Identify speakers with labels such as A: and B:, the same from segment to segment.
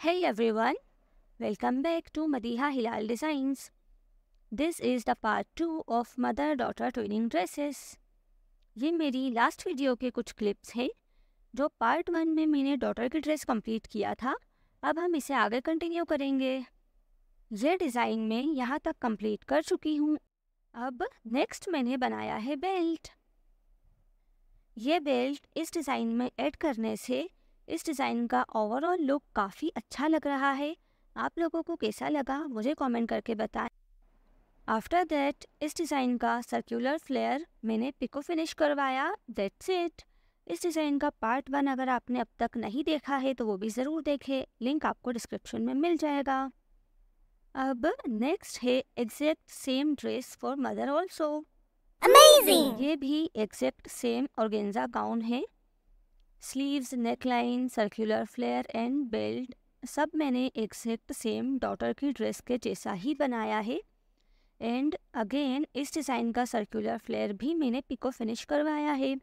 A: Hey everyone, welcome back to Madiha Hilal Designs. This is the part 2 of mother-daughter twinning dresses. ये मेरी last video के कुछ clips हैं जो part one में मैंने डॉटर की ड्रेस कंप्लीट किया था अब हम इसे आगे कंटिन्यू करेंगे ये डिज़ाइन मैं यहाँ तक कंप्लीट कर चुकी हूँ अब नेक्स्ट मैंने बनाया है बेल्ट ये बेल्ट इस डिज़ाइन में ऐड करने से इस डिज़ाइन का ओवरऑल लुक काफ़ी अच्छा लग रहा है आप लोगों को कैसा लगा मुझे कमेंट करके बताएं आफ्टर दैट इस डिज़ाइन का सर्कुलर फ्लेयर मैंने पिको फिनिश करवाया दैट्स इट इस डिज़ाइन का पार्ट वन अगर आपने अब तक नहीं देखा है तो वो भी ज़रूर देखें लिंक आपको डिस्क्रिप्शन में मिल जाएगा अब नेक्स्ट है exact same dress for mother also amazing ये भी एग्जैक्ट सेम ऑर्गेन्जा गाउन है sleeves neckline circular flare and belt सब मैंने एक्सेप्ट सेम डॉटर की ड्रेस के जैसा ही बनाया है एंड अगेन इस डिज़ाइन का सर्कुलर फ्लेयर भी मैंने पिको फिनिश करवाया है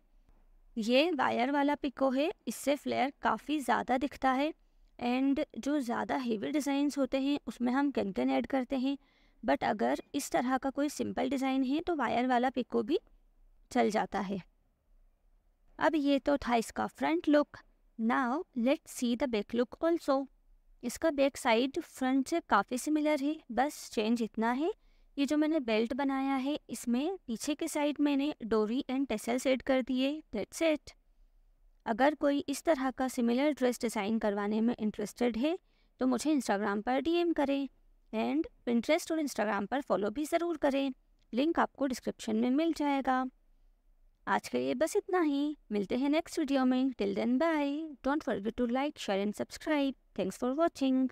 A: ये वायर वाला पिको है इससे फ्लेयर काफ़ी ज़्यादा दिखता है एंड जो ज़्यादा हेवी डिज़ाइंस होते हैं उसमें हम कैनकन ऐड करते हैं बट अगर इस तरह का कोई सिंपल डिज़ाइन है तो वायर वाला पिको भी चल जाता है अब ये तो था इसका front look now let see the back look also इसका बैक साइड फ्रंट से काफ़ी सिमिलर है बस चेंज इतना है ये जो मैंने बेल्ट बनाया है इसमें पीछे के साइड मैंने डोरी एंड टेसल सेट कर दिए दैट्स इट अगर कोई इस तरह का सिमिलर ड्रेस डिज़ाइन करवाने में इंटरेस्टेड है तो मुझे इंस्टाग्राम पर डीएम करें एंड इंटरेस्ट और इंस्टाग्राम पर फॉलो भी ज़रूर करें लिंक आपको डिस्क्रिप्शन में मिल जाएगा आज के लिए बस इतना ही मिलते हैं नेक्स्ट वीडियो में till then bye don't forget to like share and subscribe thanks for watching